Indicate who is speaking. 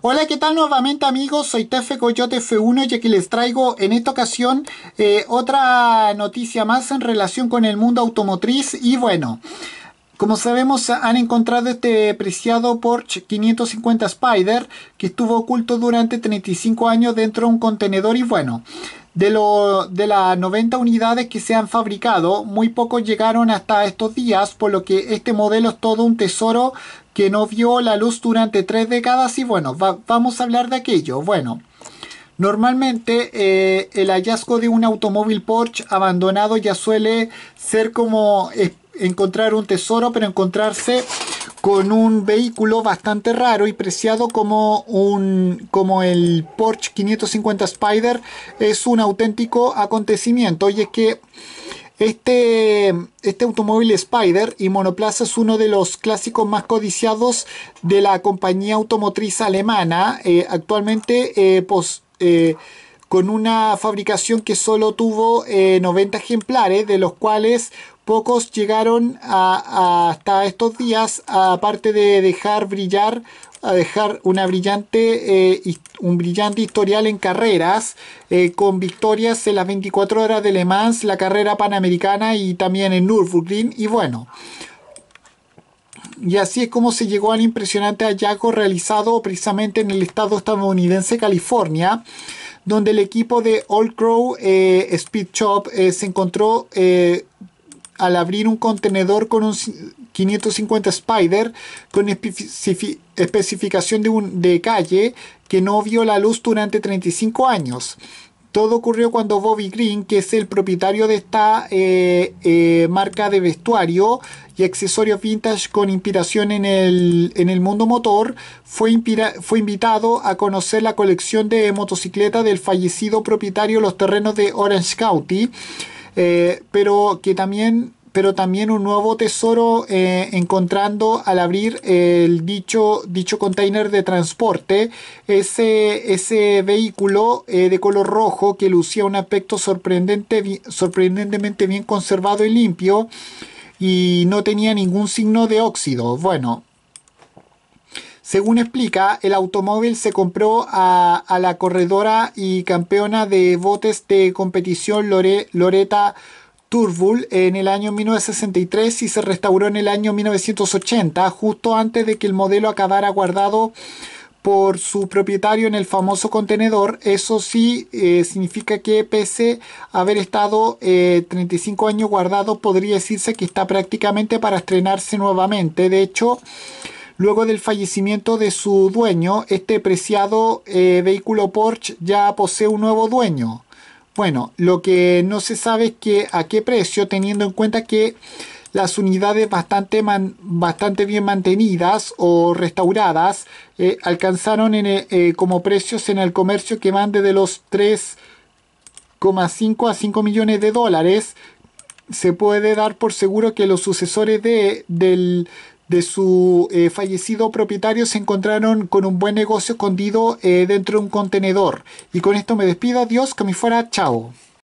Speaker 1: Hola, ¿qué tal nuevamente amigos? Soy Tefe Coyote F1 y aquí les traigo en esta ocasión eh, otra noticia más en relación con el mundo automotriz y bueno... Como sabemos, han encontrado este preciado Porsche 550 Spider que estuvo oculto durante 35 años dentro de un contenedor y bueno, de, las 90 unidades que se han fabricado, muy pocos llegaron hasta estos días, por lo que este modelo es todo un tesoro que no vio la luz durante tres décadas y bueno, vamos a hablar de aquello. Bueno, normalmente eh, el hallazgo de un automóvil Porsche abandonado ya suele ser como encontrar un tesoro, pero encontrarse con un vehículo bastante raro y preciado como, un, como el Porsche 550 Spider es un auténtico acontecimiento y es que este, este automóvil Spider y monoplaza es uno de los clásicos más codiciados de la compañía automotriz alemana. Eh, actualmente eh, eh, con una fabricación que solo tuvo 90 eh, ejemplares, de los cuales pocos llegaron hasta estos días, aparte de dejar brillar, a dejar una brillante, eh, un brillante historial en carreras, eh, con victorias en las 24 horas de Le Mans, la carrera panamericana y también en Nürburgring, y bueno... Y así es como se llegó al impresionante hallazgo realizado precisamente en el estado estadounidense California, donde el equipo de Old Crow eh, Speed Shop eh, se encontró eh, al abrir un contenedor con un 550 Spider con especificación de, de calle que no vio la luz durante 35 años. Todo ocurrió cuando Bobby Green, que es el propietario de esta eh, eh, marca de vestuario y accesorios vintage con inspiración en el, mundo motor, fue, fue invitado a conocer la colección de motocicletas del fallecido propietario los terrenos de Orange County, eh, pero que también pero también un nuevo tesoro eh, encontrando al abrir el dicho, dicho container de transporte, ese, ese vehículo eh, de color rojo que lucía un aspecto sorprendente, sorprendentemente bien conservado y limpio y no tenía ningún signo de óxido. Bueno, según explica, el automóvil se compró a, la corredora y campeona de botes de competición Lore, Loreta Turbul en el año 1963 y se restauró en el año 1980, justo antes de que el modelo acabara guardado por su propietario en el famoso contenedor. Eso sí eh, significa que pese a haber estado 35 eh, años guardado, podría decirse que está prácticamente para estrenarse nuevamente. De hecho, Luego del fallecimiento de su dueño, este preciado eh, vehículo Porsche ya posee un nuevo dueño. Bueno, lo que no se sabe es que a qué precio, teniendo en cuenta que las unidades bastante, bastante bien mantenidas o restauradas eh, alcanzaron eh, eh, como precios en el comercio que van desde los 3,5 a 5 millones de dólares. Se puede dar por seguro que los sucesores de, del, de su eh, fallecido propietario se encontraron con un buen negocio escondido eh, dentro de un contenedor. Y con esto me despido, adiós, que me fuera, chao.